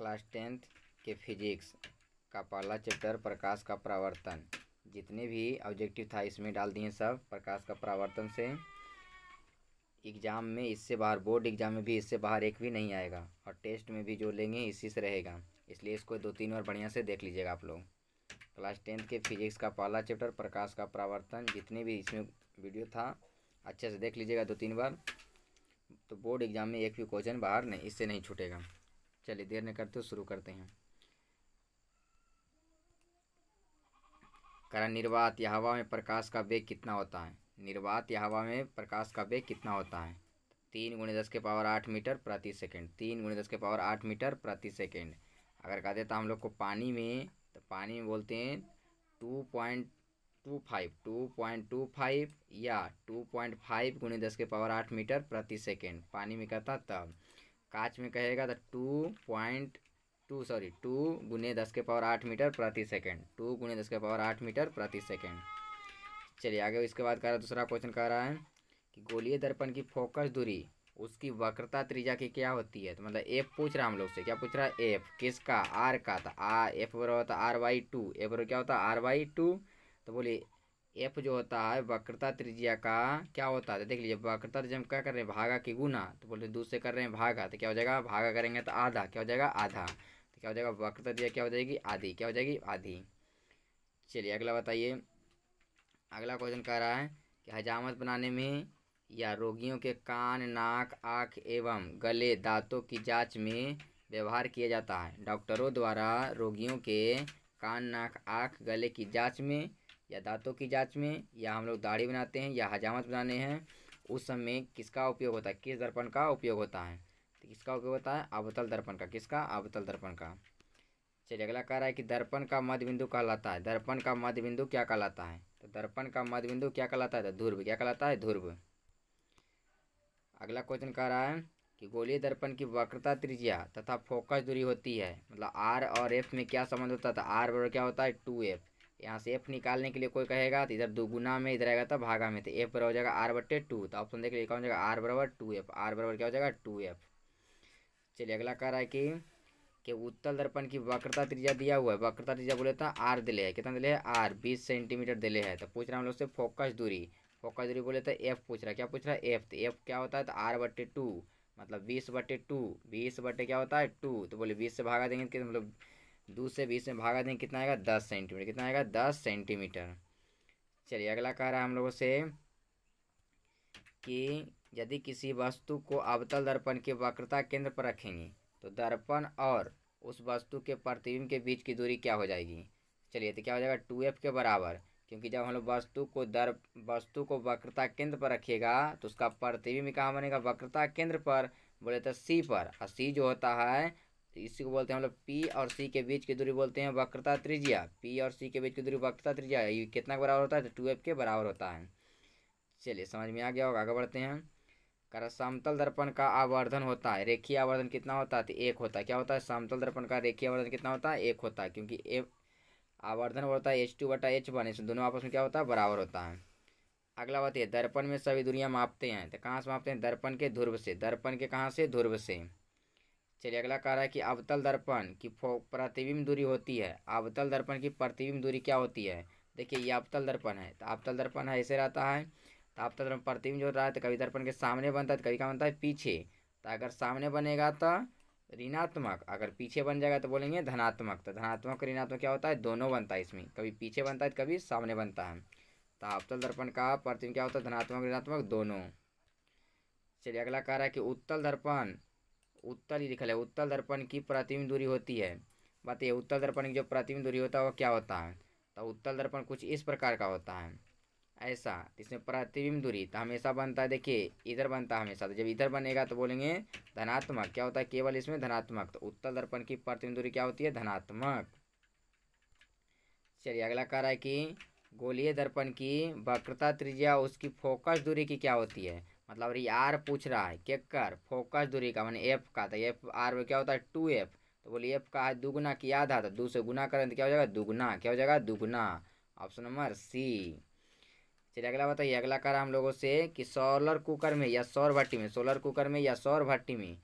class tenth के physics का पहला चैप्टर प्रकाश का प्रावर्तन जितने भी ऑब्जेक्टिव था इसमें डाल दिए सब प्रकाश का प्रावर्तन से एग्ज़ाम में इससे बाहर बोर्ड एग्ज़ाम में भी इससे बाहर एक भी नहीं आएगा और टेस्ट में भी जो लेंगे इसी से रहेगा इसलिए इसको दो तीन बार बढ़िया से देख लीजिएगा आप लोग क्लास टेंथ के फिजिक्स का पहला चैप्टर प्रकाश का प्रावर्तन जितने भी इसमें वीडियो था अच्छे से देख लीजिएगा दो तीन बार तो बोर्ड एग्ज़ाम में एक भी क्वेश्चन बाहर नहीं इससे नहीं छूटेगा चलिए देर नहीं करते शुरू करते हैं करा निर्वात या हवा में प्रकाश का वेग कितना होता है निर्वात या हवा में प्रकाश का वेग कितना होता है तीन गुणे दस के पावर आठ मीटर प्रति सेकंड तीन गुणे दस के पावर आठ मीटर प्रति सेकंड अगर कह देता हम लोग को पानी में तो पानी में बोलते हैं two point two five two point two five या टू पॉइंट फाइव गुणे दस के पावर आठ मीटर प्रति सेकंड पानी में कहता तब कांच में कहेगा तो two point two sorry two गुने दस के पावर आठ मीटर प्रति सेकेंड टू गुने दस के पावर आठ मीटर प्रति सेकेंड चलिए आगे इसके बाद कह रहा है दूसरा क्वेश्चन कह रहा है कि गोलीय दर्पण की फोकस दूरी उसकी वक्रता त्रिज्या की क्या होती है तो मतलब एफ पूछ रहा हम लोग से क्या पूछ रहा है एफ किसका आर का था आ एफ बराबर होता आर वाई टू एफ बराबर क्या होता आर वाई टू तो बोलिए एफ जो होता है वक्रता त्रिज्या का क्या होता है देख लीजिए वक्रता त्रिज्या क्या कर रहे हैं भागा की गुना तो बोलते दूसरे कर रहे हैं भागा तो क्या हो जाएगा भागा करेंगे तो आधा क्या हो जाएगा आधा तो क्या हो जाएगा वक्रता त्रिज्या क्या हो जाएगी आधी क्या हो जाएगी आधी चलिए अगला बताइए अगला क्वेश्चन कह रहा है कि हजामत बनाने में या रोगियों के कान नाक आँख एवं गले दांतों की जाँच में व्यवहार किया जाता है डॉक्टरों द्वारा रोगियों के कान नाक आँख गले की जाँच में या दांतों की जाँच में या हम लोग दाढ़ी बनाते हैं या हजामत बनाने हैं उस समय किसका उपयोग होता है किस दर्पण का उपयोग होता है तो किसका उपयोग होता है अवतल दर्पण का किसका अवतल दर्पण का चलिए अगला कह रहा है कि दर्पण का मध्य बिंदु कहलाता है दर्पण का मध्य बिंदु क्या कहलाता है तो दर्पण का मध्य बिंदु क्या कहलाता है तो ध्रुव क्या कहलाता है ध्रुव अगला क्वेश्चन कह रहा है कि गोलीय दर्पण की वक्रता त्रिज्या तथा फोकस दूरी होती है मतलब आर और एफ में क्या संबंध होता था आर तो बराबर क्या होता है टू एफ यहाँ से एफ निकालने के लिए कोई कहेगा तो इधर दुगुना में इधर आएगा तो भागा में तो एफ बराबर हो जाएगा आर बट्टे टू तो ऑप्शन देख लीजिए कौन जाएगा आर बराबर टू एफ आर बराबर क्या हो जाएगा टू एफ चलिए अगला कह रहा है कि कि उत्तल दर्पण की वक्रता त्रिज्या दिया हुआ है वक्रता त्रिज्या बोले तो आर दिले है कितना दिले है आर बीस सेंटीमीटर दिले है तो पूछ रहा हम लोग से फोकस दूरी फोकस दूरी बोले तो एफ पूछ रहा है क्या पूछ रहा है एफ तो एफ क्या होता है तो आर बट्टे टू मतलब बीस बट्टे टू बीस बट्टे क्या होता है टू तो बोले बीस से भागा देंगे कि तो मतलब दो से बीस में भागा देंगे कितना आएगा दस सेंटीमीटर कितना आएगा दस सेंटीमीटर चलिए अगला कह रहा है हम लोगों से कि यदि किसी वस्तु को अवतल दर्पण के वक्रता केंद्र पर रखेंगे तो दर्पण और उस वस्तु के प्रतिबिंब के बीच की दूरी क्या हो जाएगी चलिए तो क्या हो जाएगा टू एफ के बराबर क्योंकि जब हम लोग वस्तु को दर वस्तु को वक्रता केंद्र पर रखेगा तो उसका प्रतिबिंब कहाँ बनेगा वक्रता केंद्र पर बोले तो सी पर और सी जो होता है इसी को बोलते हैं हम लोग पी और सी के बीच की दूरी बोलते हैं वक्रता त्रिज्या पी और सी के बीच की दूरी वक्रता त्रिज्या ये कितना के बराबर होता है तो टू एफ के बराबर होता है चलिए समझ में आ गया होगा आगे बढ़ते हैं कर समतल दर्पण का आवर्धन होता है रेखीय आवर्धन कितना होता है तो एक होता है क्या होता है समतल दर्पण का रेखीय आवर्धन कितना होता है एक होता है क्योंकि ए आवर्धन होता है एच टू बटा एच वन इसमें दोनों आपस में क्या होता है बराबर होता है अगला बात यह दर्पण में सभी दूरियाँ मापते हैं तो कहाँ से मापते हैं दर्पण के ध्रुव से दर्पण के कहाँ से ध्रुव से चलिए अगला कह रहा है कि अवतल दर्पण की प्रतिबिंब दूरी होती है अवतल दर्पण की प्रतिबिंब दूरी क्या होती है देखिए ये अवतल दर्पण है तो अवतल दर्पण ऐसे रहता है तो अवतल दर्पण प्रतिबिंब जो रहा है तो कभी दर्पण के सामने बनता है तो कभी क्या बनता है पीछे तो अगर सामने बनेगा तो ऋणात्मक अगर पीछे बन जाएगा तो बोलेंगे धनात्मक तो धनात्मक ऋणात्मक क्या होता है दोनों बनता है इसमें कभी पीछे बनता है तो कभी सामने बनता है तो अवतल दर्पण का प्रतिबिंब क्या होता है धनात्मक ऋणात्मक दोनों चलिए अगला कह रहा है कि उत्तल दर्पण उत्तल ही लिखा है उत्तल दर्पण की प्रतिबिंब दूरी होती है बात यह उत्तल दर्पण की जो प्रतिबिंब दूरी होता है वो क्या होता है तो उत्तल दर्पण कुछ इस प्रकार का होता है ऐसा इसमें प्रतिबिंब दूरी तो हमेशा बनता है देखिए इधर बनता है हमेशा तो जब इधर बनेगा तो बोलेंगे धनात्मक क्या होता है केवल इसमें धनात्मक तो उत्तल दर्पण की प्रतिबिंब दूरी क्या होती है धनात्मक चलिए अगला कह रहा है कि गोलीय दर्पण की वक्रता त्रिज्या उसकी फोकस दूरी की क्या होती है मतलब यार पूछ रहा है केकर फोकस दूरी का मैंने एफ का तो एफ आर में क्या होता है टू एफ तो बोलिए एफ का है दुगुना किया था तो दो से गुना करें तो क्या हो जाएगा दुगुना क्या हो जाएगा दुगुना ऑप्शन नंबर सी चलिए अगला बताइए अगला कर हम लोगों से कि सोलर कुकर में या सौर भट्टी में सोलर कुकर में या सौर भट्टी में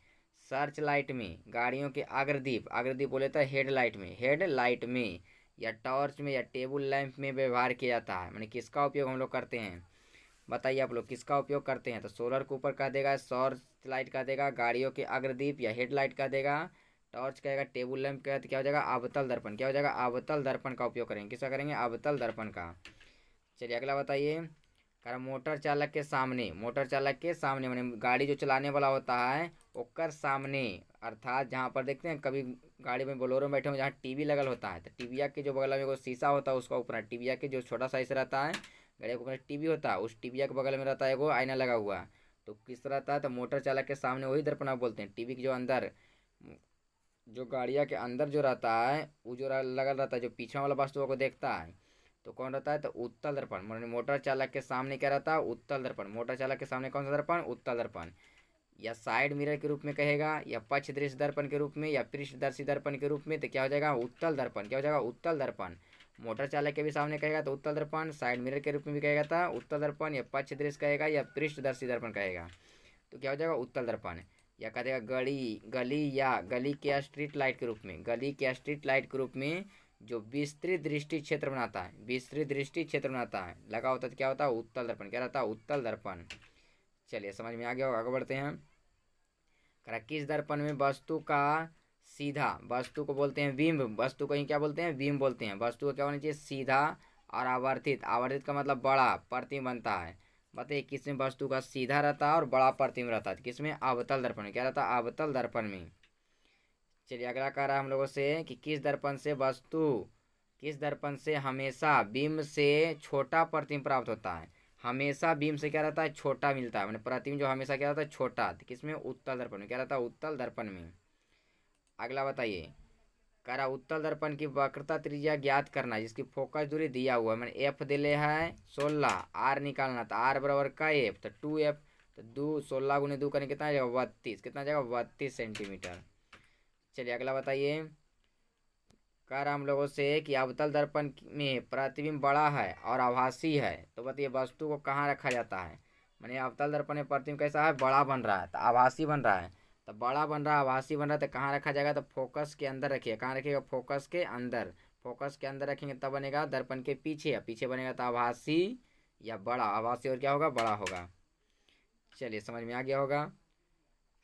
सर्च लाइट में गाड़ियों के अग्रदीप अग्रदीप बोले तो हेड लाइट में हेड लाइट में या टॉर्च में या टेबल लैंप में व्यवहार किया जाता है मैंने किसका उपयोग हम लोग करते हैं बताइए आप लोग किसका उपयोग करते हैं तो सोलर के ऊपर कह देगा सौर लाइट का देगा गाड़ियों के अग्रदीप या हेडलाइट का देगा टॉर्च कहेगा टेबल लैंप का तो क्या हो जाएगा अवतल दर्पण क्या हो जाएगा अवतल दर्पण का उपयोग करेंगे किसका करेंगे अवतल दर्पण का चलिए अगला बताइए कह मोटर चालक के सामने मोटर चालक के सामने मैंने गाड़ी जो चलाने वाला होता है ओकर सामने अर्थात जहाँ पर देखते हैं कभी गाड़ी में बोलोरो में बैठे हुए जहाँ टीवी लगल होता है तो टीविया के जो बगल में वो शीशा होता है उसका ऊपर टीविया के जो छोटा साइज रहता है गाड़िया एक मेरा टीवी होता है उस टीविया के बगल में रहता है एगो आईना लगा हुआ तो किस रहता है तो मोटर चालक के सामने वही आप बोलते हैं टीवी के जो अंदर जो गाड़िया के अंदर जो रहता है वो जो लगा रहता है जो पीछे वाला वस्तु को देखता है तो कौन रहता है तो उत्तल दर्पण मतलब मोटर चालक के सामने क्या रहता है उत्तल दर्पण मोटर चालक के सामने कौन सा दर्पण उत्तल दर्पण या साइड मिरर के रूप में कहेगा या पक्ष दृश्य दर्पण के रूप में या पृष्ठदर्शी दर्पण के रूप में तो क्या हो जाएगा उत्तल दर्पण क्या हो जाएगा उत्तल दर्पण मोटर चालक के भी सामने कहेगा तो उत्तर दर्पण साइड मिरर के रूप में भी कहेगा था उत्तर दर्पण या पक्ष दृश्य कहेगा या पृष्ठ दर्शी दर्पण कहेगा तो क्या हो जाएगा उत्तर दर्पण या कह देगा गली गली या गली के स्ट्रीट लाइट के रूप में गली के स्ट्रीट लाइट के रूप में जो विस्तृत दृष्टि क्षेत्र बनाता है विस्तृत दृष्टि क्षेत्र बनाता है लगा होता तो क्या होता है उत्तल दर्पण क्या रहता है उत्तल दर्पण चलिए समझ में आ गया आगे बढ़ते हैं किस दर्पण में वस्तु का सीधा वस्तु को बोलते हैं बिंब वस्तु को ही क्या बोलते हैं बिंब बोलते हैं वस्तु को क्या होना चाहिए सीधा और आवर्तित आवर्तित का मतलब बड़ा प्रतिम बनता है बताइए किसमें वस्तु का सीधा रहता है और बड़ा प्रतिम रहता है किसमें अवतल दर्पण में क्या रहता है अवतल दर्पण में चलिए अगला कह रहा है हम लोगों से कि किस दर्पण से वस्तु किस दर्पण से हमेशा बिंब से छोटा प्रतिम प्राप्त होता है हमेशा बिंब से क्या रहता है छोटा मिलता है मैंने मतलब प्रतिम जो हमेशा क्या रहता है छोटा तो किसमें उत्तल दर्पण में क्या रहता है उत्तल दर्पण में अगला बताइए करा उत्तल दर्पण की वक्रता त्रिज्या ज्ञात करना जिसकी फोकस दूरी दिया हुआ है मैंने एफ दिले है सोलह आर निकालना था तो आर बराबर का एफ तो टू एफ तो दो सोलह गुने दो करने कितना जाएगा बत्तीस कितना जाएगा बत्तीस सेंटीमीटर चलिए अगला बताइए कर हम लोगों से कि अवतल दर्पण में प्रतिबिंब बड़ा है और आभासी है तो बताइए वस्तु को कहाँ रखा जाता है मैंने अवतल दर्पण में प्रतिबिंब कैसा है बड़ा बन रहा है तो आभासी बन रहा है तो बड़ा बन रहा आभासी बन रहा तो कहाँ रखा जाएगा तो फोकस के अंदर रखिए कहाँ रखिएगा फोकस के अंदर फोकस के अंदर रखेंगे तब बनेगा दर्पण के पीछे या पीछे बनेगा तो आभासी या बड़ा आभासी और क्या होगा बड़ा होगा चलिए समझ में आ गया होगा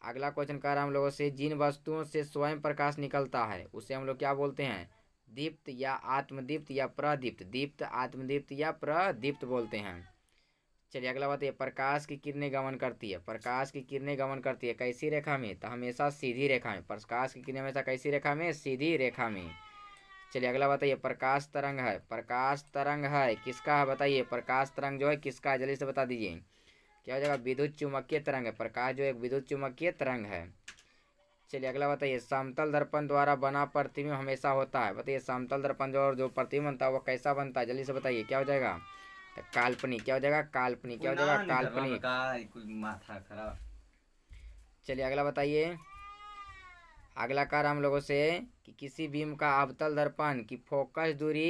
अगला क्वेश्चन कह रहा हम लोगों से जिन वस्तुओं से स्वयं प्रकाश निकलता है उसे हम लोग क्या बोलते हैं दीप्त या आत्मदीप्त या प्रदीप्त दीप्त आत्मदीप्त या प्रदीप्त बोलते हैं चलिए अगला बात ये प्रकाश की किरणें गमन करती है प्रकाश की किरणें गमन करती है कैसी रेखा में तो हमेशा सीधी रेखा में प्रकाश की किरणें हमेशा कैसी रेखा में सीधी रेखा में चलिए अगला बताइए प्रकाश तरंग है प्रकाश तरंग है किसका है बताइए प्रकाश तरंग जो है किसका है जल्दी से बता दीजिए क्या हो जाएगा विद्युत चुंबकीय तरंग है प्रकाश जो एक विद्युत चुंबकीय तरंग है चलिए अगला बताइए समतल दर्पण द्वारा बना प्रतिबिंब हमेशा होता है बताइए समतल दर्पण जो जो प्रतिबिंब बनता है वो कैसा बनता है जल्दी से बताइए क्या हो जाएगा काल्पनिक क्या हो जाएगा काल्पनिक क्या हो जाएगा काल्पनिक माथा खराब चलिए अगला बताइए अगला कार हम लोगों से कि किसी बीम का अवतल दर्पण की फोकस दूरी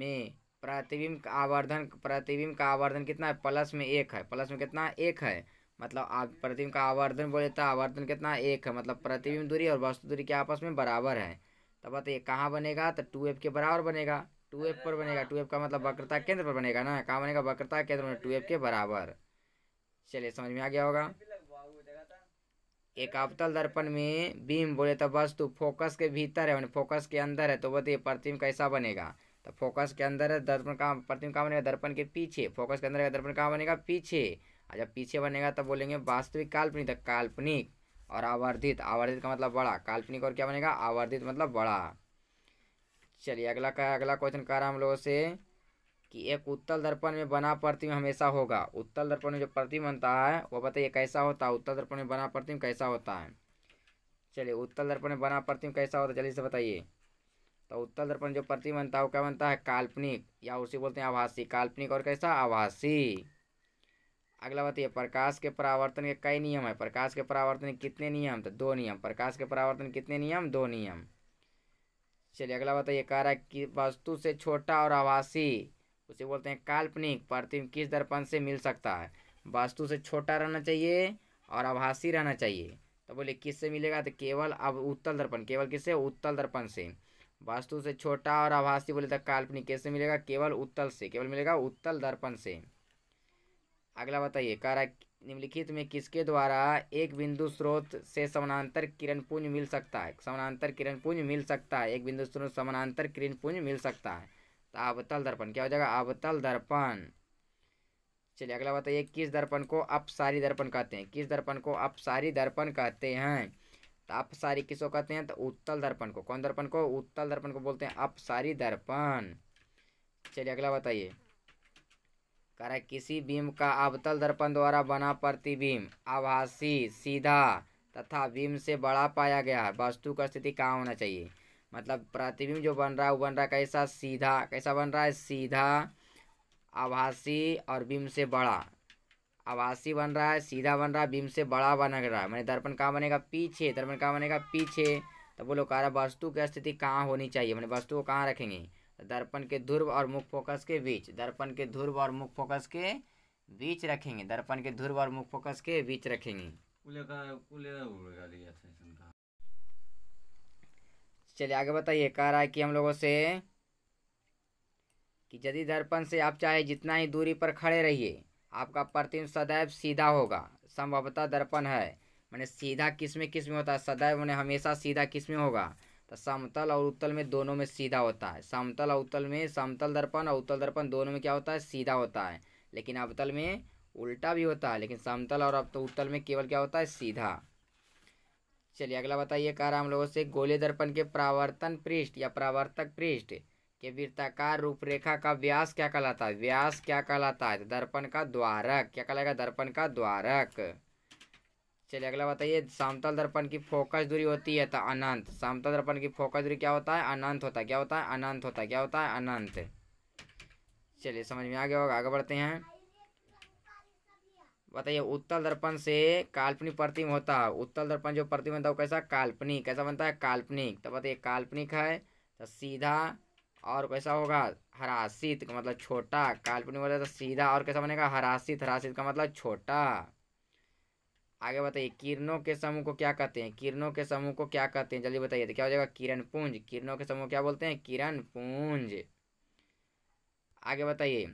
में प्रतिबिंब का आवर्धन प्रतिबिंब का आवर्धन कितना है प्लस में एक है प्लस में कितना एक है मतलब प्रतिबिंब का आवर्धन बोले तो आवर्धन कितना एक है मतलब प्रतिबिंब दूरी और वस्तु दूरी के आपस में बराबर है तो बताइए कहाँ बनेगा तो टू एफ के बराबर बनेगा टू पर बनेगा टू का मतलब वक्रता केंद्र पर बनेगा ना कहाँ बनेगा वक्रता केंद्र में टू के बराबर चलिए समझ में आ गया होगा एक अवतल दर्पण में बीम बोले तो वस्तु फोकस के भीतर है फोकस के अंदर है तो बताइए प्रतिम कैसा बनेगा तो फोकस के अंदर है दर्पण कहाँ प्रतिम कहाँ बनेगा दर्पण के पीछे फोकस के अंदर है दर्पण कहाँ बनेगा पीछे और जब पीछे बनेगा तब बोलेंगे वास्तविक काल्पनिक तो काल्पनिक और आवर्धित आवर्धित का मतलब बड़ा काल्पनिक और क्या बनेगा आवर्धित मतलब बड़ा चलिए अगला का अगला क्वेश्चन कह रहा हम लोगों से कि एक उत्तल दर्पण में बना प्रतिम हमेशा होगा उत्तल दर्पण में जो प्रतिम बनता है वो बताइए कैसा होता है उत्तल दर्पण में बना प्रतिम कैसा होता है चलिए उत्तल दर्पण में बना प्रतिम कैसा होता है जल्दी से बताइए तो उत्तल दर्पण जो प्रतिम बनता है वो क्या बनता है काल्पनिक या उसे बोलते हैं आभासी काल्पनिक और कैसा आभासी अगला बताइए प्रकाश के परावर्तन के कई नियम है प्रकाश के परावर्तन के कितने नियम तो दो नियम प्रकाश के परावर्तन कितने नियम दो नियम चलिए अगला बताइए कह रहा है कि वस्तु से छोटा और आवासी उसे बोलते हैं काल्पनिक प्रतिम किस दर्पण से मिल सकता है वास्तु से छोटा रहना चाहिए और आभासी रहना चाहिए तो बोले किससे मिलेगा तो केवल अब उत्तल दर्पण केवल किससे उत्तल दर्पण से वास्तु से छोटा और आभासी बोले तो काल्पनिक कैसे मिलेगा केवल उत्तल से केवल मिलेगा उत्तल दर्पण से अगला बताइए कारक निम्नलिखित में किसके द्वारा एक बिंदु स्रोत से समानांतर किरण पुंज मिल सकता है समानांतर किरण पुंज मिल सकता है एक बिंदु स्रोत समानांतर किरण पुंज मिल सकता है तो अवतल दर्पण क्या हो जाएगा अवतल दर्पण चलिए अगला बताइए किस दर्पण को अपसारी दर्पण कहते हैं किस दर्पण को अपसारी दर्पण कहते हैं तो अपसारी किसको कहते हैं तो उत्तल दर्पण को कौन दर्पण को उत्तल दर्पण को बोलते हैं अपसारी दर्पण चलिए अगला बताइए है किसी बीम का अवतल दर्पण द्वारा बना प्रतिबिंब आभासी सीधा तथा बीम से बड़ा पाया गया है वस्तु का स्थिति कहाँ होना चाहिए मतलब प्रतिबिंब जो बन रहा है वो बन रहा है कैसा सीधा कैसा बन रहा है सीधा आभासी और बीम से बड़ा आभासी बन रहा है सीधा बन रहा है बीम से बड़ा बन रहा है मैंने दर्पण कहाँ बनेगा पीछे दर्पण कहाँ बनेगा पीछे तो बोलो कह रहा वस्तु की स्थिति कहाँ होनी चाहिए मैंने वस्तु को कहाँ रखेंगे दर्पण के ध्रुव और मुख फोकस के बीच दर्पण के ध्रुव और मुख फोकस के बीच रखेंगे दर्पण के ध्रुव और मुख फोकस के बीच रखेंगे चलिए आगे बताइए कह रहा है कि हम लोगों से कि यदि दर्पण से आप चाहे जितना ही दूरी पर खड़े रहिए आपका प्रतिबिंब सदैव सीधा होगा संभवतः दर्पण है मैंने सीधा किस में किस में होता है सदैव उन्हें हमेशा सीधा किस में होगा तो समतल और उत्तल में दोनों में सीधा होता है समतल और उत्तल में समतल दर्पण और उत्तल दर्पण दोनों में क्या होता है सीधा होता है लेकिन अवतल में उल्टा भी होता है लेकिन समतल और तो उत्तल में केवल क्या होता है सीधा चलिए अगला बताइए कह रहा हम लोगों से गोले दर्पण के प्रावर्तन पृष्ठ या प्रावर्तक पृष्ठ के वृत्ताकार रूपरेखा का व्यास क्या कहलाता है व्यास क्या कहलाता है दर्पण का द्वारक क्या कहलाएगा दर्पण का द्वारक चलिए अगला बताइए समतल दर्पण की फोकस दूरी होती है तो अनंत समतल दर्पण की फोकस दूरी क्या होता है अनंत होता है क्या होता है अनंत होता है क्या होता है अनंत चलिए समझ में आ गया होगा आगे बढ़ते हैं बताइए उत्तल दर्पण से काल्पनिक प्रतिम होता है उत्तल दर्पण जो प्रतिम बनता है वो कैसा काल्पनिक कैसा बनता है काल्पनिक तो बताइए काल्पनिक है तो सीधा और कैसा होगा हरासित का मतलब छोटा काल्पनिक है तो सीधा और कैसा बनेगा हरासित हरासित का मतलब छोटा आगे बताइए किरणों के समूह को क्या कहते हैं किरणों के समूह को क्या कहते हैं जल्दी बताइए तो क्या हो जाएगा किरण पुंज किरणों के समूह क्या बोलते हैं किरण पुंज आगे बताइए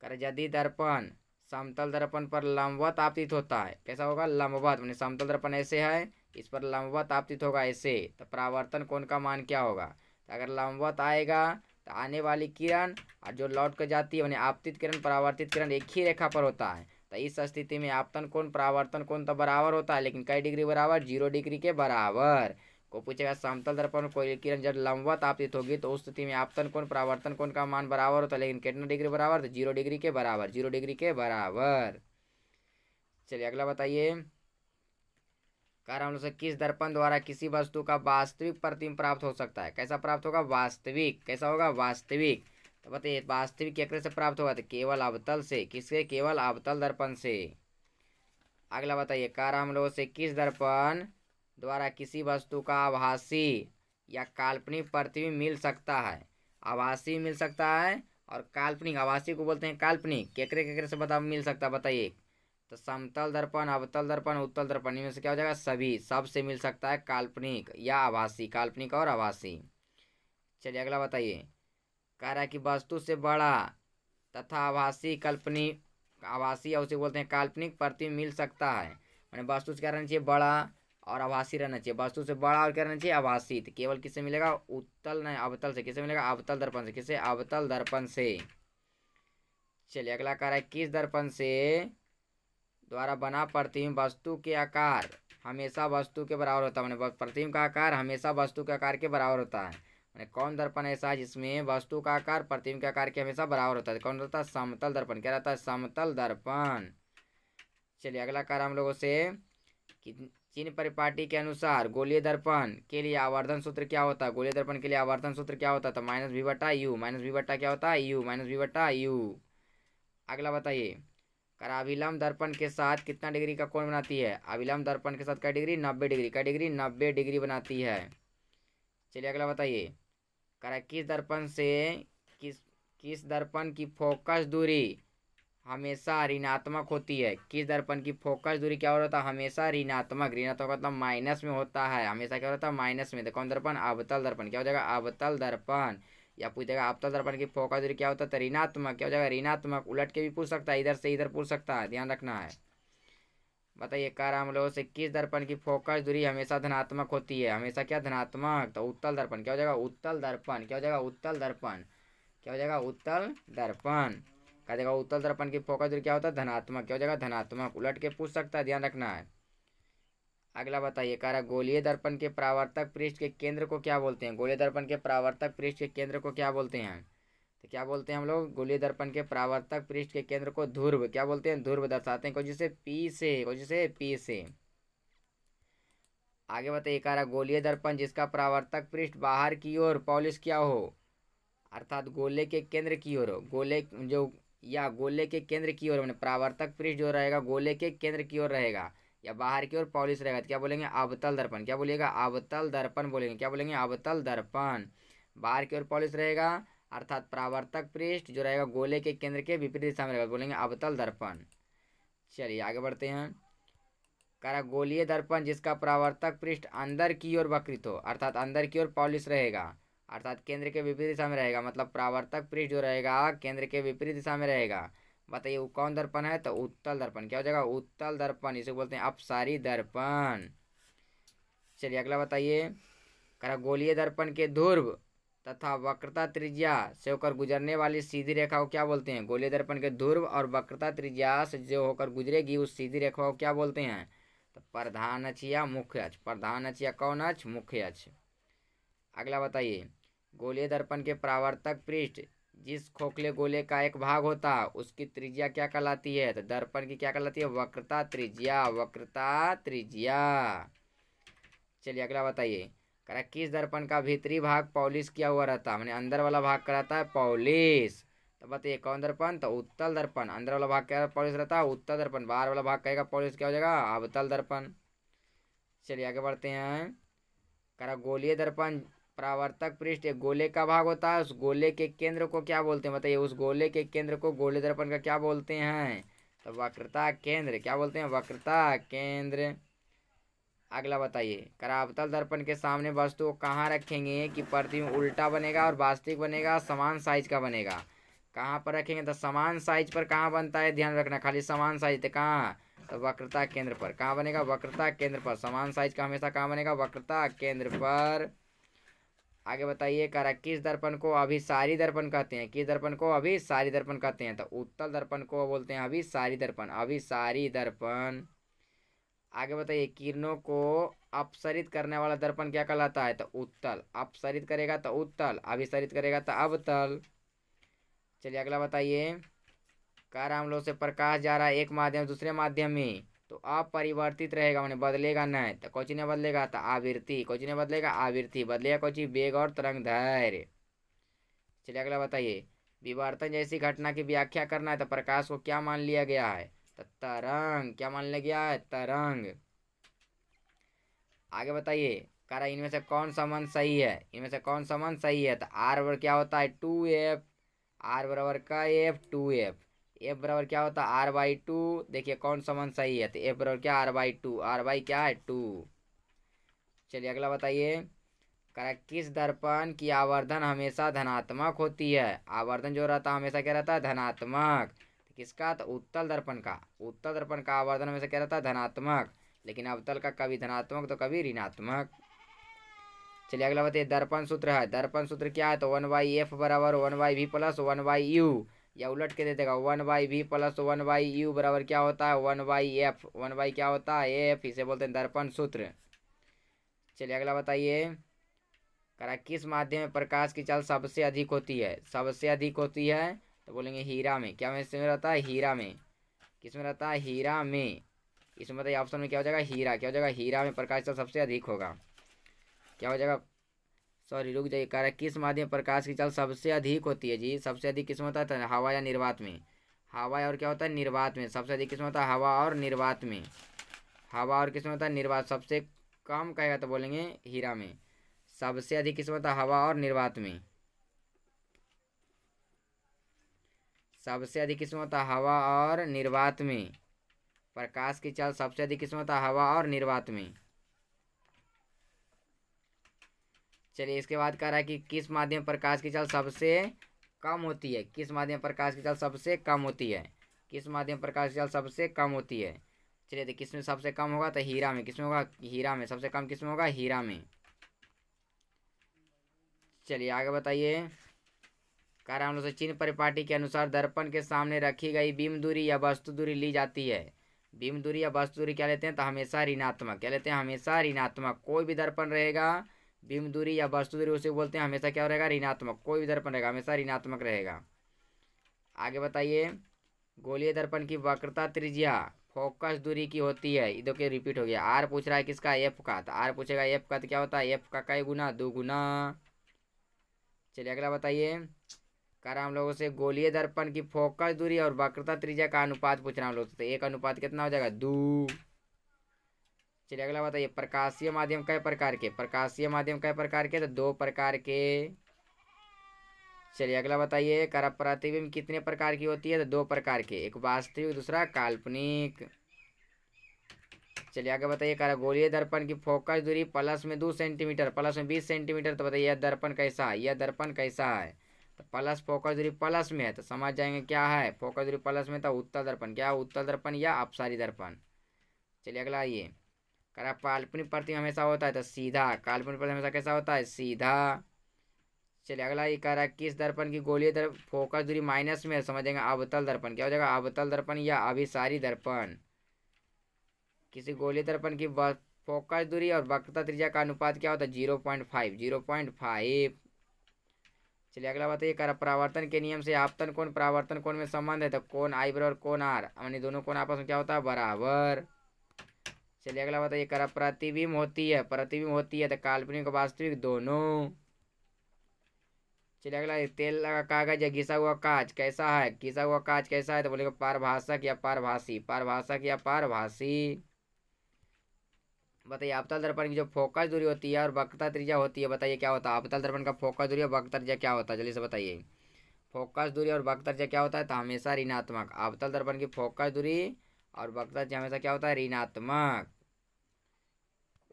करजदी दर्पण समतल दर्पण पर लंबवत आपतित होता है कैसा होगा लंबवत मैंने समतल दर्पण ऐसे है इस पर लंबवत आपतित होगा ऐसे तो परावर्तन कौन का मान क्या होगा तो अगर लंबवत आएगा तो आने वाली किरण और जो लौट कर जाती है मैंने आपतित किरण परावर्तित किरण एक ही रेखा पर होता है तो इस स्थिति में आपतन कोण परावर्तन कोण तो बराबर होता है लेकिन कई डिग्री बराबर जीरो डिग्री के बराबर को पूछेगा समतल दर्पण कोई किरण जब लंबवत आपतित होगी तो उस स्थिति में आपतन कोण परावर्तन कोण का मान बराबर होता है लेकिन कितना डिग्री बराबर तो जीरो डिग्री के बराबर जीरो डिग्री के बराबर चलिए अगला बताइए कारण से किस दर्पण द्वारा किसी वस्तु का वास्तविक प्रतिम प्राप्त हो सकता है कैसा प्राप्त होगा वास्तविक कैसा होगा वास्तविक तो बताइए वास्तविक केकर से प्राप्त होगा तो केवल अवतल से किसके केवल अवतल दर्पण से अगला बताइए कार हम लोगों से किस दर्पण द्वारा किसी वस्तु का आभासी या काल्पनिक प्रतिबिंब मिल सकता है आभासी मिल सकता है और काल्पनिक आभासी को बोलते हैं काल्पनिक केकरे केकरे से बता मिल सकता है बताइए तो समतल दर्पण अवतल दर्पण उत्तल दर्पण इनमें से क्या हो जाएगा सभी सबसे मिल सकता है काल्पनिक या आभासी काल्पनिक और आभासी चलिए अगला बताइए कह कि वस्तु से बड़ा तथा आभासी कल्पनी आभासी या उसे बोलते हैं काल्पनिक प्रतिबिंब मिल सकता है मैंने वस्तु से क्या रहना चाहिए बड़ा और आभासी रहना चाहिए वस्तु से बड़ा और क्या रहना चाहिए आभासी तो केवल किससे मिलेगा उत्तल नहीं अवतल से किससे मिलेगा अवतल दर्पण से किससे अवतल दर्पण से चलिए अगला कह रहा है किस दर्पण से द्वारा बना प्रतिबिंब वस्तु के आकार हमेशा वस्तु के बराबर होता है मैंने प्रतिम का आकार हमेशा वस्तु के आकार के बराबर होता है कौन दर्पण ऐसा जिसमें वस्तु का आकार प्रतिबिंब का आकार के हमेशा बराबर होता है कौन रहता है समतल दर्पण क्या रहता है समतल दर्पण चलिए अगला कार हम लोगों से चिन्ह परिपाटी के अनुसार गोलीय दर्पण के लिए आवर्धन सूत्र क्या होता है गोलीय दर्पण के लिए आवर्धन सूत्र क्या होता है तो माइनस भी बटा यू माइनस भी बटा क्या होता है यू माइनस भी बटा यू अगला बताइए कराविलंब दर्पण के साथ कितना डिग्री का कोण बनाती है अविलंब दर्पण के साथ क्या डिग्री नब्बे डिग्री क्या डिग्री नब्बे डिग्री बनाती है चलिए अगला बताइए किस दर्पण से किस किस दर्पण की फोकस दूरी हमेशा ऋणात्मक होती है किस दर्पण की फोकस दूरी क्या होता है हमेशा ऋणात्मक ऋणात्मक मतलब माइनस में होता है हमेशा क्या होता है माइनस में तो कौन दर्पण अवतल दर्पण क्या हो जाएगा अवतल दर्पण या पूछ देगा अवतल दर्पण की फोकस दूरी क्या होता है तो ऋणात्मक क्या हो जाएगा ऋणात्मक उलट के भी पूछ सकता है इधर से इधर पूछ सकता है ध्यान रखना है बताइए कार हम लोगों से किस दर्पण की फोकस दूरी हमेशा धनात्मक होती है हमेशा क्या धनात्मक तो उत्तल दर्पण क्या हो जाएगा उत्तल दर्पण क्या हो जाएगा उत्तल दर्पण क्या हो जाएगा उत्तल दर्पण क्या जाएगा उत्तल दर्पण की फोकस दूरी क्या होता है धनात्मक क्या हो जाएगा धनात्मक उलट के पूछ सकता है ध्यान रखना है अगला बताइए कारा गोलीय दर्पण के प्रावर्तक पृष्ठ के केंद्र को क्या बोलते हैं गोलीय दर्पण के प्रावर्तक पृष्ठ के केंद्र को क्या बोलते हैं तो क्या बोलते हैं हम लोग गोली दर्पण के प्रावर्तक पृष्ठ के केंद्र को ध्रुव क्या बोलते हैं ध्रुव दर्शाते हैं कुछ पी से कुछ से पी से आगे बताइए कह रहा गोलीय दर्पण जिसका प्रावर्तक पृष्ठ बाहर की ओर पॉलिश किया हो अर्थात गोले के केंद्र की ओर गोले जो या गोले के केंद्र की ओर मैंने पृष्ठ जो रहेगा गोले के केंद्र की ओर रहेगा या बाहर की ओर पॉलिश रहेगा तो क्या बोलेंगे अवतल दर्पण क्या बोलिएगा अवतल दर्पण बोलेंगे क्या बोलेंगे अवतल दर्पण बाहर की ओर पॉलिश रहेगा अर्थात प्रावर्तक पृष्ठ जो रहेगा गोले के केंद्र के विपरीत दिशा में रहेगा बोलेंगे अवतल दर्पण चलिए आगे बढ़ते हैं करा गोलीय दर्पण जिसका प्रावर्तक पृष्ठ अंदर की ओर वकृत हो अर्थात अंदर की ओर पॉलिश रहेगा अर्थात केंद्र के विपरीत दिशा में रहेगा मतलब प्रावर्तक पृष्ठ जो रहेगा केंद्र के विपरीत दिशा में रहेगा बताइए वो कौन दर्पण है तो उत्तल दर्पण क्या हो जाएगा उत्तल दर्पण इसे बोलते हैं अपसारी दर्पण चलिए अगला बताइए करा गोलीय दर्पण के ध्रुव तथा वक्रता त्रिज्या से होकर गुजरने वाली सीधी रेखा को क्या बोलते हैं गोले दर्पण के ध्रुव और वक्रता त्रिज्या से जो होकर गुजरेगी उस सीधी रेखा को क्या बोलते हैं तो प्रधान अक्ष या मुख्य अक्ष प्रधान अक्ष या कौन अक्ष मुख्य अक्ष अगला बताइए गोले दर्पण के प्रावर्तक पृष्ठ जिस खोखले गोले का एक भाग होता है उसकी त्रिज्या क्या कहलाती है तो दर्पण की क्या कहलाती है वक्रता त्रिज्या वक्रता त्रिज्या चलिए अगला बताइए किस दर्पण का भीतरी भाग पॉलिश किया हुआ रहता है मैंने अंदर वाला भाग कराता है पॉलिश तो बताइए कौन दर्पण तो उत्तल दर्पण अंदर वाला भाग क्या पॉलिश रहता है उत्तल दर्पण बाहर वाला भाग कहेगा पॉलिश क्या हो जाएगा अवतल दर्पण चलिए आगे बढ़ते हैं करा गोलीय दर्पण परावर्तक पृष्ठ एक गोले का भाग होता है उस गोले के केंद्र को क्या बोलते हैं बताइए उस गोले के केंद्र को गोले दर्पण का क्या बोलते हैं तो वक्रता केंद्र क्या बोलते हैं वक्रता केंद्र अगला बताइए करावतल दर्पण के सामने वस्तु को कहाँ रखेंगे कि प्रति उल्टा बनेगा और वास्तविक बनेगा समान साइज का बनेगा कहाँ पर रखेंगे तो समान साइज पर कहाँ बनता है ध्यान रखना खाली समान साइज तो कहाँ तो वक्रता केंद्र पर कहाँ बनेगा वक्रता केंद्र पर समान साइज का हमेशा कहाँ बनेगा वक्रता केंद्र पर आगे बताइए करा किस दर्पण को अभिसारी दर्पण कहते हैं किस दर्पण को अभिसारी दर्पण कहते हैं तो उत्तल दर्पण को बोलते हैं अभिसारी दर्पण अभिसारी दर्पण आगे बताइए किरणों को अपसरित करने वाला दर्पण क्या कहलाता है तो उत्तल अपसरित करेगा तो उत्तल अभिसरित करेगा तो अवतल चलिए अगला बताइए कारामलों से प्रकाश जा रहा है एक माध्यम दूसरे माध्यम में तो अपरिवर्तित रहेगा मैंने बदलेगा नहीं तो कोची ने बदलेगा तो आवृत्ति कोची ने बदलेगा आवृत्ति बदलेगा कोची बेग और तरंग धैर्य चलिए अगला बताइए विवर्तन जैसी घटना की व्याख्या करना है तो प्रकाश को क्या मान लिया गया है तो तरंग क्या मान लिया गया है तरंग आगे बताइए कह रहा इनमें से कौन सा मन सही है इनमें से कौन सा मन सही है तो आर बराबर क्या होता है टू एफ आर बराबर का एफ टू एफ एफ बराबर क्या होता है आर बाई टू देखिए कौन सा मन सही है तो एफ बराबर क्या R by two R by क्या है टू चलिए अगला बताइए करा किस दर्पण की आवर्धन हमेशा धनात्मक होती है आवर्धन जो रहता है हमेशा क्या रहता है धनात्मक किसका तो उत्तल दर्पण का उत्तल दर्पण का आवर्धन में से क्या रहता है धनात्मक लेकिन अवतल का कभी धनात्मक तो कभी ऋणात्मक चलिए अगला बताइए दर्पण सूत्र है दर्पण सूत्र क्या है तो वन बाई एफ बराबर one by V plus one by U या उलट के दे देगा one by V plus one by U बराबर क्या होता है one by F one by क्या होता है एफ इसे बोलते हैं दर्पण सूत्र चलिए अगला बताइए करा किस माध्यम में प्रकाश की चाल सबसे अधिक होती है सबसे अधिक होती है तो बोलेंगे हीरा में क्या इसमें रहता है हीरा में किस में रहता है हीरा में इसमें बताइए ऑप्शन में क्या हो जाएगा हीरा क्या हो जाएगा हीरा में प्रकाश चल तो सबसे अधिक होगा क्या हो जाएगा सॉरी रुक जाइए कह रहा है किस माध्यम प्रकाश की चल सबसे अधिक होती है जी सबसे अधिक में होता है हवा या निर्वात में हवा और क्या होता है निर्वात में सबसे अधिक में होता है हवा और निर्वात में हवा और में होता है निर्वात सबसे कम कहेगा तो बोलेंगे हीरा में सबसे अधिक किस्मत होता है हवा और निर्वात में सबसे अधिक किस्म होता हवा और निर्वात में प्रकाश की चाल सबसे अधिक किस्म होता हवा और निर्वात में चलिए इसके बाद कह रहा है कि किस माध्यम प्रकाश की चाल सबसे कम होती है किस माध्यम प्रकाश की चाल सबसे कम होती है किस माध्यम प्रकाश की चाल सबसे कम होती है चलिए तो किस में सबसे कम होगा तो हीरा में किस में होगा हीरा में सबसे कम किस में होगा हीरा में चलिए आगे बताइए कारण चिन्ह परिपाटी के अनुसार दर्पण के सामने रखी गई बीम दूरी या वस्तु दूरी ली जाती है बीम दूरी या वस्तु दूरी क्या लेते हैं तो हमेशा ऋणात्मक क्या लेते हैं हमेशा ऋणात्मक कोई भी दर्पण रहेगा बीम दूरी या वस्तु दूरी उसे बोलते हैं हमेशा क्या रहेगा ऋणात्मक कोई भी दर्पण रहेगा हमेशा ऋणात्मक रहेगा आगे बताइए गोलीय दर्पण की वक्रता त्रिज्या फोकस दूरी की होती है इधर के रिपीट हो गया आर पूछ रहा है किसका एफ का तो आर पूछेगा एफ का तो क्या होता है एफ का कई गुना दो गुना चलिए अगला बताइए कह रहा हम लोगों से गोलीय दर्पण की फोकस दूरी और वक्रता त्रिज्या का अनुपात पूछ रहा हम लोग से तो एक अनुपात कितना हो जाएगा दो चलिए अगला बताइए प्रकाशीय माध्यम कई प्रकार के प्रकाशीय माध्यम कई प्रकार के तो दो प्रकार के चलिए अगला बताइए कर प्रतिबिंब कितने प्रकार की होती है तो दो प्रकार के एक वास्तविक दूसरा काल्पनिक चलिए आगे बताइए कर गोलीय दर्पण की फोकस दूरी प्लस में दो सेंटीमीटर प्लस में बीस सेंटीमीटर तो बताइए यह दर्पण कैसा है यह दर्पण कैसा है तो प्लस फोकस दूरी प्लस में है तो समझ जाएंगे क्या है फोकस दूरी प्लस में तो उत्तर दर्पण क्या उत्तर दर्पण या अपसारी दर्पण चलिए अगला ये करा काल्पनिक प्रति हमेशा होता है तो सीधा काल्पनिक प्रति हमेशा कैसा होता है सीधा चलिए अगला ये कह रहा है किस दर्पण की गोली दर फोकस दूरी माइनस में समझेंगे अवतल दर्पण क्या हो जाएगा अवतल दर्पण या अभिसारी दर्पण किसी गोली दर्पण की फोकस दूरी और वक्रता त्रिज्या का अनुपात क्या होता है zero point five zero point five चलिए अगला बात ये कर परावर्तन के नियम से आपतन कोण परावर्तन कोण में संबंध है तो कौन आई बराबर कौन आर यानी दोनों कोण आपस में क्या होता है बराबर चलिए अगला बात ये कर प्रतिबिंब होती है प्रतिबिंब होती है तो काल्पनिक वास्तविक दोनों चलिए अगला तेल लगा कागज या घिसा हुआ काज कैसा है घिसा हुआ काज कैसा है तो बोलेगा पारभाषक या पारभाषी पारभाषक या पारभाषी बताइए अवतल दर्पण की जो फोकस दूरी होती है और वक्ता त्रिज्या होती है बताइए क्या होता है अवतल दर्पण का फोकस दूरी और वक्रता त्रिज्या क्या होता है जल्दी से बताइए फोकस दूरी और वक्रता त्रिज्या क्या होता है तो हमेशा ऋणात्मक अवतल दर्पण की फोकस दूरी और वक्रता त्रिज्या हमेशा क्या होता है ऋणात्मक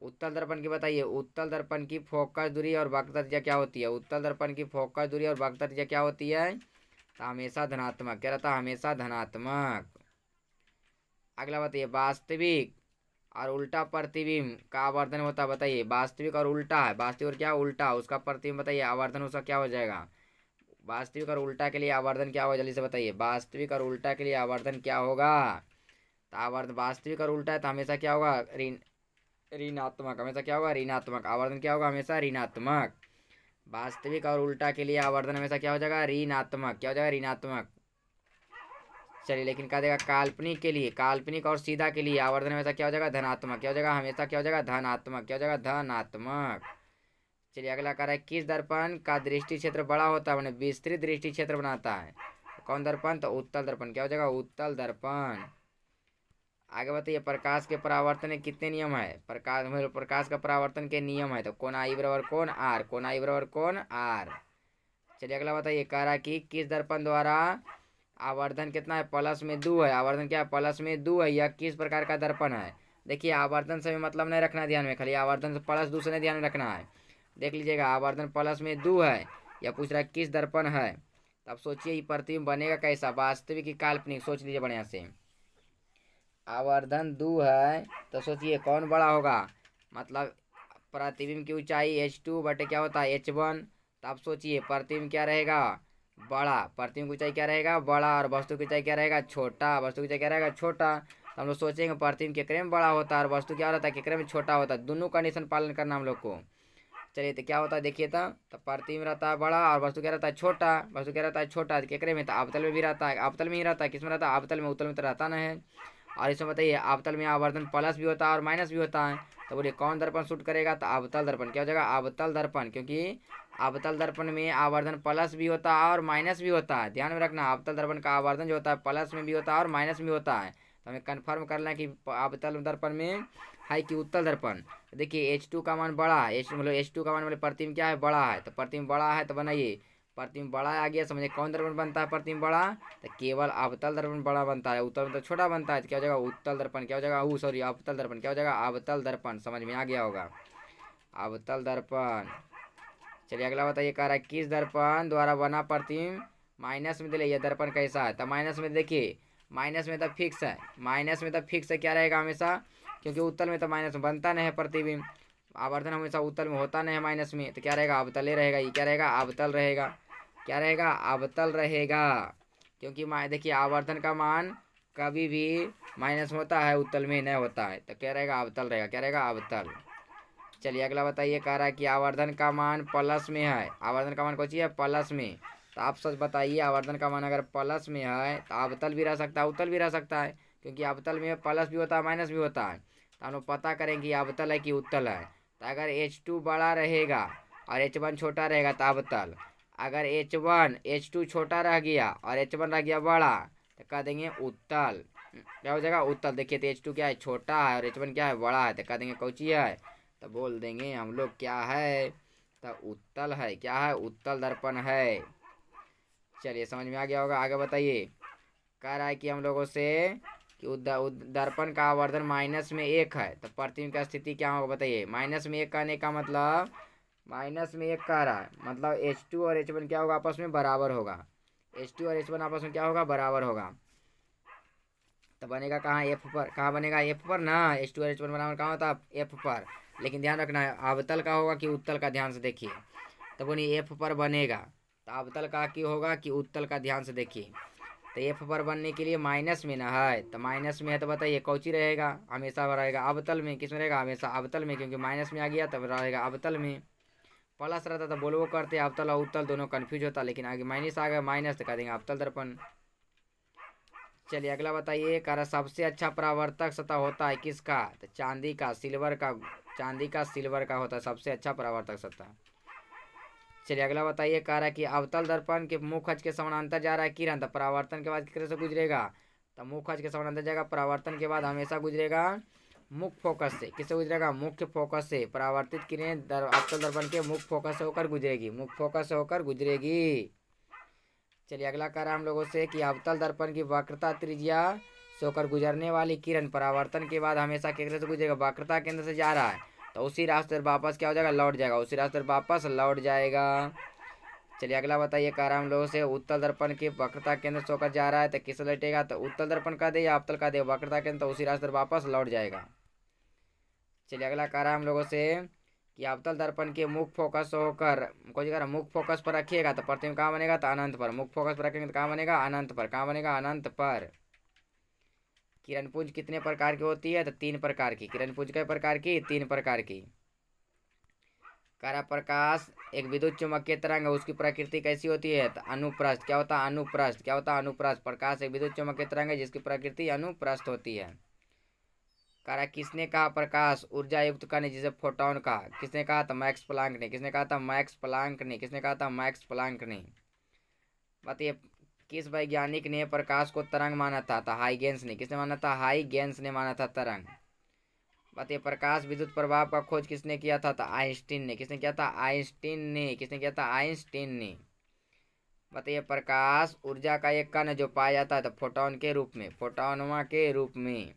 उत्तल दर्पण की बताइए उत्तल दर्पण की फोकस दूरी और वक्रता त्रिज्या क्या होती है उत्तल दर्पण की फोकस दूरी और वक्रता त्रिज्या क्या होती है तो हमेशा धनात्मक क्या रहता है हमेशा धनात्मक अगला बताइए वास्तविक और उल्टा प्रतिबिंब का आवर्धन होता है बताइए वास्तविक और उल्टा है वास्तविक और क्या उल्टा उसका प्रतिबिंब बताइए आवर्धन उसका क्या हो जाएगा वास्तविक और उल्टा के लिए आवर्धन क्या होगा जल्दी से बताइए वास्तविक और उल्टा के लिए आवर्धन क्या होगा तो आवर्धन वास्तविक और उल्टा है तो हमेशा क्या होगा ऋण ऋणात्मक हमेशा क्या होगा ऋणात्मक आवर्धन क्या होगा हमेशा ऋणात्मक वास्तविक और उल्टा के लिए आवर्धन हमेशा क्या हो जाएगा ऋणात्मक क्या हो जाएगा ऋणात्मक चलिए लेकिन क्या देगा काल्पनिक के लिए काल्पनिक और सीधा के लिए आवर्धन हमेशा क्या हो जाएगा धनात्मक क्या हो जाएगा हमेशा क्या हो जाएगा धनात्मक क्या हो जाएगा धनात्मक चलिए अगला कह रहा है किस दर्पण का दृष्टि क्षेत्र बड़ा होता है मैंने विस्तृत दृष्टि क्षेत्र बनाता है कौन दर्पण तो उत्तल दर्पण क्या हो जाएगा उत्तल दर्पण आगे बताइए प्रकाश के परावर्तन के कितने नियम है प्रकाश प्रकाश का परावर्तन के नियम है तो कौन आई बराबर कौन आर कौन आई बराबर कौन आर चलिए अगला बताइए कह रहा कि किस दर्पण द्वारा आवर्धन कितना है प्लस में दो है आवर्धन क्या है प्लस में दो है यह किस प्रकार का दर्पण है देखिए आवर्धन से मतलब नहीं रखना ध्यान में खाली आवर्धन से प्लस दो से नहीं ध्यान में रखना है देख लीजिएगा आवर्धन प्लस में दो है या पूछ रहा है किस दर्पण है तब सोचिए ये प्रतिबिंब बनेगा कैसा वास्तविक की काल्पनिक सोच लीजिए बढ़िया से आवर्धन दो है तो सोचिए कौन बड़ा होगा मतलब प्रतिबिंब की ऊंचाई एच टू बटे क्या होता है एच वन तो आप सोचिए प्रतिबिंब क्या रहेगा बड़ा प्रतिमा की ऊंचाई क्या रहेगा बड़ा और वस्तु की ऊंचाई क्या रहेगा छोटा वस्तु की ऊंचाई क्या रहेगा छोटा तो हम लोग सोचेंगे प्रतिम के क्रम बड़ा होता है और वस्तु क्या होता है केकरे में छोटा होता है दोनों कंडीशन पालन करना हम लोग को चलिए तो क्या होता है देखिए था तो, तो प्रतिम रहता है बड़ा और वस्तु क्या रहता है छोटा वस्तु क्या रहता है छोटा तो केकरे में तो अवतल में भी रहता है अवतल में ही रहता है किसमें रहता है अवतल में उतल में तो रहता ना है और इसमें बताइए आवतल में आवर्धन प्लस भी होता है और माइनस भी होता है तो बोलिए कौन दर्पण शूट करेगा तो अवतल दर्पण क्या हो जाएगा अवतल दर्पण क्योंकि अवतल दर्पण में आवर्धन प्लस भी होता है और माइनस भी होता है ध्यान में रखना अवतल दर्पण का आवर्धन जो होता है प्लस में भी होता है और माइनस में होता है तो हमें कन्फर्म करना है कि अवतल दर्पण में है कि उत्तल दर्पण देखिए एच टू का मान बड़ा है एच मतलब एच टू का मान मतलब प्रतिम क्या है बड़ा है तो प्रतिम बड़ा है तो बनाइए प्रतिम बड़ा आ गया समझे कौन दर्पण बनता है प्रतिम बड़ा तो केवल अवतल दर्पण बड़ा बनता है उत्तर तो छोटा बनता है तो क्या हो जाएगा उत्तल दर्पण क्या हो जाएगा ऊ सॉरी अवतल दर्पण क्या हो जाएगा अवतल दर्पण समझ में आ गया होगा अवतल दर्पण चलिए अगला बताइए कह रहा है किस दर्पण द्वारा बना प्रतिम माइनस में दिले ये दर्पण कैसा है तो माइनस में देखिए माइनस में तो फिक्स है माइनस में तो फिक्स है क्या रहेगा हमेशा क्योंकि उत्तल में तो माइनस में बनता नहीं है प्रतिबिंब आवर्धन हमेशा उत्तल में होता नहीं है माइनस में तो क्या रहेगा ही रहेगा ये क्या रहेगा अवतल रहेगा क्या रहेगा अवतल रहेगा क्योंकि देखिए आवर्धन का मान कभी भी माइनस होता है उत्तल में नहीं होता है तो क्या रहेगा अवतल रहेगा क्या रहेगा अवतल चलिए अगला बताइए कह रहा है कि आवर्धन का मान प्लस में है आवर्धन का मान कौन है प्लस में तो आप सच बताइए आवर्धन का मान अगर प्लस में है तो अवतल भी रह सकता है उत्तल भी रह सकता है क्योंकि अवतल में प्लस भी होता है माइनस भी होता है तो हम लोग पता कि अवतल है कि उत्तल है तो अगर एच टू बड़ा रहेगा और एच वन छोटा रहेगा तो अवतल अगर एच वन एच टू छोटा रह गया और एच वन रह गया बड़ा तो कह देंगे उत्तल क्या हो जाएगा उत्तल देखिए तो एच टू क्या है छोटा है और एच वन क्या है बड़ा है तो कह देंगे कौची है तो बोल देंगे हम लोग क्या है तो उत्तल है क्या है उत्तल दर्पण है चलिए समझ में आ गया होगा आगे बताइए कह रहा है कि हम लोगों से कि दर्पण का आवर्धन माइनस में एक है तो प्रतिबिंब का स्थिति क्या होगा बताइए माइनस में एक कहने का मतलब माइनस में एक कह रहा है मतलब एच टू और एच वन क्या होगा आपस में बराबर होगा एच टू और एच वन आपस में क्या होगा बराबर होगा तो बनेगा कहाँ एफ पर कहाँ बनेगा एफ पर ना एच टू और एच वन बराबर कहाँ होता है एफ पर लेकिन ध्यान रखना है अवतल का होगा कि उत्तल का ध्यान से देखिए तो बोलिए एफ पर बनेगा तो अवतल का की होगा कि उत्तल का ध्यान से देखिए तो एफ पर बनने के लिए माइनस में ना है तो माइनस में है तो बताइए कौची रहेगा हमेशा रहेगा अवतल में किस में रहेगा हमेशा अवतल में क्योंकि माइनस में आ गया तब तो रहेगा अवतल में प्लस रहता तो बोलबो करते अवतल और उत्तल दोनों कन्फ्यूज होता लेकिन आगे माइनस आ गया माइनस तो कह देंगे अवतल दर्पण चलिए अगला बताइए कह सबसे अच्छा परावर्तक सतह होता है किसका तो चांदी का सिल्वर का चांदी का सिल्वर का होता है सबसे अच्छा परावर्तक सतह चलिए अगला बताइए कह रहा है कि अवतल दर्पण के मुख हज के समानांतर जा रहा है किरण तो परावर्तन के बाद किस से गुजरेगा तो मुख हज के समानांतर जाएगा परावर्तन के बाद हमेशा गुजरेगा मुख्य फोकस से किससे गुजरेगा मुख्य फोकस से परावर्तित किरण दर, अवतल दर्पण के मुख्य फोकस से होकर गुजरेगी मुख्य फोकस होकर गुजरेगी चलिए अगला कर हम लोगों से कि अवतल दर्पण की वक्रता त्रिज्या से होकर गुजरने वाली किरण परावर्तन के बाद हमेशा केंद्र से गुजरेगा वक्रता केंद्र से जा रहा है तो उसी रास्ते वापस क्या हो जाएगा लौट जाएगा उसी रास्ते वापस लौट जाएगा चलिए अगला बताइए कह रहा हम लोगों से उत्तल दर्पण की वक्रता केंद्र से होकर जा रहा है तो किस लटेगा तो उत्तल दर्पण का दे या अवतल का दे वक्रता केंद्र तो उसी रास्ते वापस लौट जाएगा चलिए अगला कह रहा है हम लोगों से कि अवतल दर्पण के मुख फोकस होकर कोई रहा मुख फोकस पर रखिएगा तो प्रतिम कहाँ बनेगा तो अनंत पर मुख फोकस पर रखेंगे तो कहाँ बनेगा अनंत पर कहाँ बनेगा अनंत पर किरण पूंज कितने प्रकार की होती है तो तीन प्रकार की किरण पूंज कई प्रकार की तीन प्रकार की कारा प्रकाश एक विद्युत चुम्बकीय तरंग है उसकी प्रकृति कैसी होती है तो अनुप्रस्थ क्या होता है अनुप्रस्थ क्या होता है अनुप्रस्थ प्रकाश एक विद्युत चुम्बकीय तरंग है जिसकी प्रकृति अनुप्रस्थ होती है कारा किसने कहा प्रकाश ऊर्जा युक्त नहीं जिसे फोटोन कहा किसने कहा था मैक्स प्लांक ने किसने कहा था मैक्स प्लांक ने किसने कहा था मैक्स प्लांक ने बताइए किस वैज्ञानिक ने प्रकाश को तरंग माना था तो हाई गेंस ने किसने माना था गेंस ने माना था तरंग बताइए प्रकाश विद्युत प्रभाव का खोज किसने किया था तो आइंस्टीन ने किसने किया था आइंस्टीन ने किसने किया था आइंस्टीन ने बताइए प्रकाश ऊर्जा का एक कण जो पाया जाता है तो फोटोन के रूप में फोटोनवा के रूप में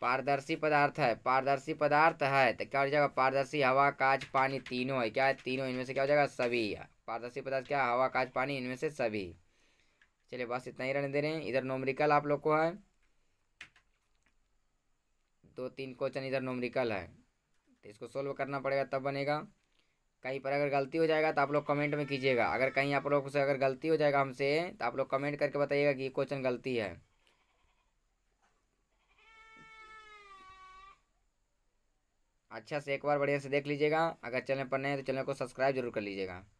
पारदर्शी पदार्थ है पारदर्शी पदार्थ है तो क्या हो जाएगा पारदर्शी हवा काज पानी तीनों है क्या है तीनों इनमें से क्या हो जाएगा सभी पारदर्शी पदार्थ क्या हवा काज पानी इनमें से सभी चलिए बस इतना ही रहने दे रहे हैं इधर नोमरिकल आप लोग को है दो तो तीन क्वेश्चन इधर नोमरिकल है तो इसको सोल्व करना पड़ेगा तब बनेगा कहीं पर अगर गलती हो जाएगा तो आप लोग कमेंट में कीजिएगा अगर कहीं आप लोग से अगर गलती हो जाएगा हमसे तो आप लोग कमेंट करके बताइएगा कि ये क्वेश्चन गलती है अच्छा से एक बार बढ़िया से देख लीजिएगा अगर चैनल पर नए हैं तो चैनल को सब्सक्राइब जरूर कर लीजिएगा